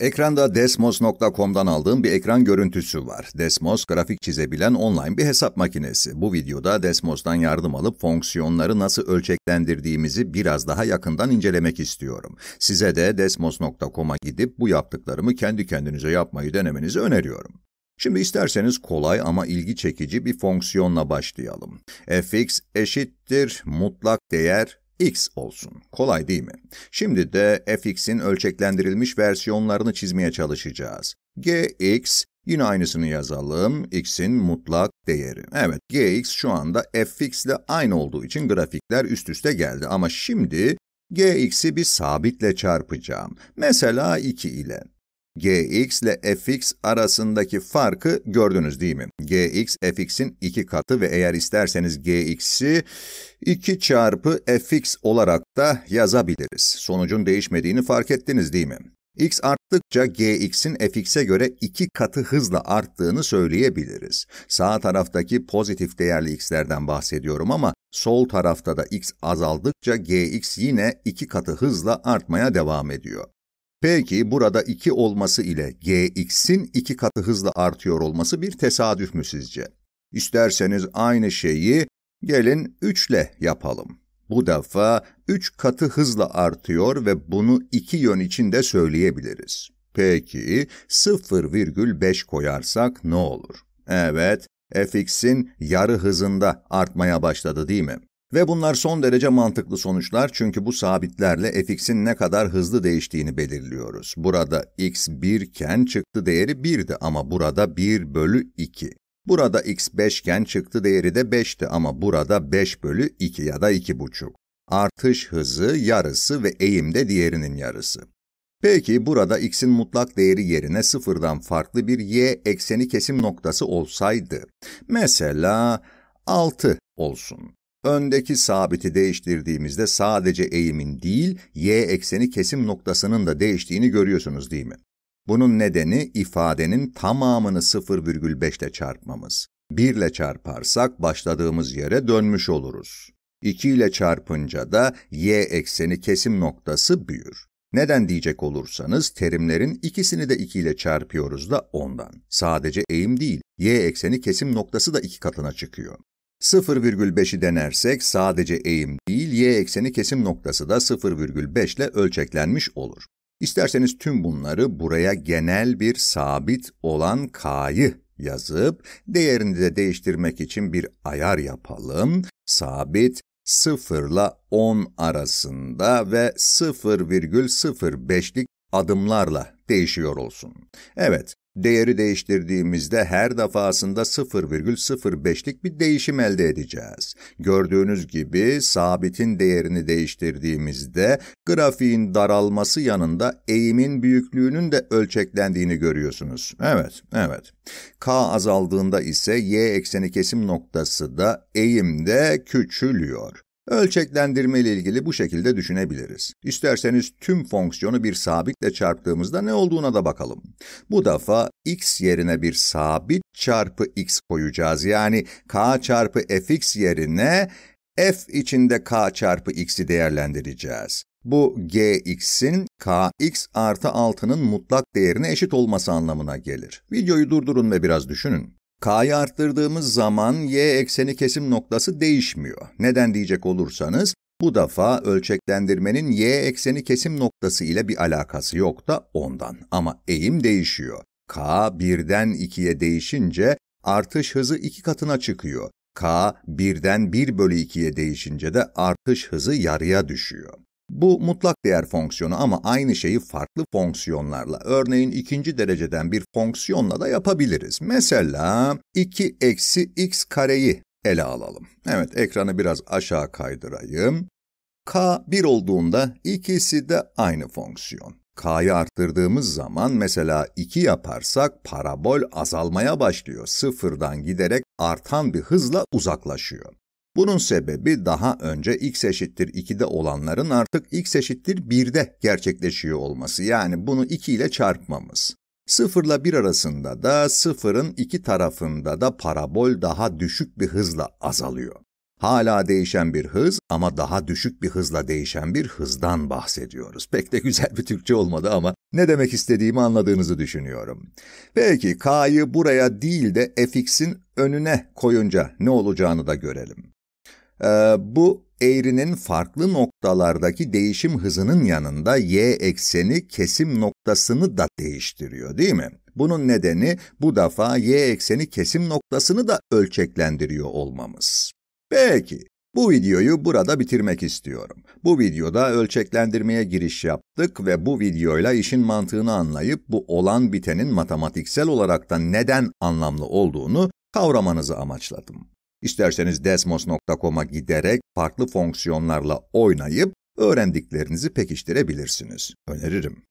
Ekranda desmos.com'dan aldığım bir ekran görüntüsü var. Desmos, grafik çizebilen online bir hesap makinesi. Bu videoda Desmos'tan yardım alıp fonksiyonları nasıl ölçeklendirdiğimizi biraz daha yakından incelemek istiyorum. Size de desmos.com'a gidip bu yaptıklarımı kendi kendinize yapmayı denemenizi öneriyorum. Şimdi isterseniz kolay ama ilgi çekici bir fonksiyonla başlayalım. fx eşittir mutlak değer x olsun. Kolay değil mi? Şimdi de fx'in ölçeklendirilmiş versiyonlarını çizmeye çalışacağız. gx, yine aynısını yazalım, x'in mutlak değeri. Evet, gx şu anda fx ile aynı olduğu için grafikler üst üste geldi ama şimdi gx'i bir sabitle çarpacağım. Mesela 2 ile gx ile fx arasındaki farkı gördünüz değil mi? gx, fx'in iki katı ve eğer isterseniz gx'i 2 çarpı fx olarak da yazabiliriz. Sonucun değişmediğini fark ettiniz değil mi? x arttıkça gx'in fx'e göre iki katı hızla arttığını söyleyebiliriz. Sağ taraftaki pozitif değerli x'lerden bahsediyorum ama sol tarafta da x azaldıkça gx yine iki katı hızla artmaya devam ediyor. Peki burada 2 olması ile gx'in 2 katı hızla artıyor olması bir tesadüf mü sizce? İsterseniz aynı şeyi gelin 3 ile yapalım. Bu defa 3 katı hızla artıyor ve bunu iki yön için de söyleyebiliriz. Peki 0,5 koyarsak ne olur? Evet, fx'in yarı hızında artmaya başladı değil mi? Ve bunlar son derece mantıklı sonuçlar çünkü bu sabitlerle fx'in ne kadar hızlı değiştiğini belirliyoruz. Burada x 1 iken çıktı değeri 1'di ama burada 1 bölü 2. Burada x 5 iken çıktı değeri de 5'ti ama burada 5 bölü 2 ya da 2,5. Artış hızı yarısı ve eğim de diğerinin yarısı. Peki burada x'in mutlak değeri yerine sıfırdan farklı bir y ekseni kesim noktası olsaydı, mesela 6 olsun. Öndeki sabiti değiştirdiğimizde sadece eğimin değil, y ekseni kesim noktasının da değiştiğini görüyorsunuz değil mi? Bunun nedeni ifadenin tamamını 0,5 ile çarpmamız. 1 ile çarparsak başladığımız yere dönmüş oluruz. 2 ile çarpınca da y ekseni kesim noktası büyür. Neden diyecek olursanız terimlerin ikisini de 2 ile çarpıyoruz da ondan. Sadece eğim değil, y ekseni kesim noktası da iki katına çıkıyor. 0,5'i denersek sadece eğim değil, y ekseni kesim noktası da 0,5 ile ölçeklenmiş olur. İsterseniz tüm bunları buraya genel bir sabit olan k'yı yazıp, değerini de değiştirmek için bir ayar yapalım. Sabit 0 ile 10 arasında ve 0,05'lik adımlarla değişiyor olsun. Evet, değeri değiştirdiğimizde her defasında 0,05'lik bir değişim elde edeceğiz. Gördüğünüz gibi sabitin değerini değiştirdiğimizde grafiğin daralması yanında eğimin büyüklüğünün de ölçeklendiğini görüyorsunuz. Evet, evet. K azaldığında ise y ekseni kesim noktası da eğimde küçülüyor. Ölçeklendirme ile ilgili bu şekilde düşünebiliriz. İsterseniz tüm fonksiyonu bir sabitle çarptığımızda ne olduğuna da bakalım. Bu defa x yerine bir sabit çarpı x koyacağız. Yani k çarpı fx yerine f içinde k çarpı x'i değerlendireceğiz. Bu gx'in kx artı 6'nın mutlak değerine eşit olması anlamına gelir. Videoyu durdurun ve biraz düşünün. K'yı arttırdığımız zaman y ekseni kesim noktası değişmiyor. Neden diyecek olursanız, bu defa ölçeklendirmenin y ekseni kesim noktası ile bir alakası yok da ondan. Ama eğim değişiyor. K 1'den 2'ye değişince artış hızı 2 katına çıkıyor. K 1'den 1 bölü 2'ye değişince de artış hızı yarıya düşüyor. Bu mutlak değer fonksiyonu ama aynı şeyi farklı fonksiyonlarla, örneğin ikinci dereceden bir fonksiyonla da yapabiliriz. Mesela 2 eksi x kareyi ele alalım. Evet, ekranı biraz aşağı kaydırayım. k 1 olduğunda ikisi de aynı fonksiyon. K'yı arttırdığımız zaman mesela 2 yaparsak parabol azalmaya başlıyor. Sıfırdan giderek artan bir hızla uzaklaşıyor. Bunun sebebi daha önce x eşittir 2'de olanların artık x eşittir 1'de gerçekleşiyor olması. Yani bunu 2 ile çarpmamız. 0 ile 1 arasında da 0'ın iki tarafında da parabol daha düşük bir hızla azalıyor. Hala değişen bir hız ama daha düşük bir hızla değişen bir hızdan bahsediyoruz. Pek de güzel bir Türkçe olmadı ama ne demek istediğimi anladığınızı düşünüyorum. Peki k'yı buraya değil de fx'in önüne koyunca ne olacağını da görelim. Ee, bu eğrinin farklı noktalardaki değişim hızının yanında y ekseni kesim noktasını da değiştiriyor değil mi? Bunun nedeni bu defa y ekseni kesim noktasını da ölçeklendiriyor olmamız. Peki, bu videoyu burada bitirmek istiyorum. Bu videoda ölçeklendirmeye giriş yaptık ve bu videoyla işin mantığını anlayıp bu olan bitenin matematiksel olarak da neden anlamlı olduğunu kavramanızı amaçladım. İsterseniz desmos.com'a giderek farklı fonksiyonlarla oynayıp öğrendiklerinizi pekiştirebilirsiniz. Öneririm.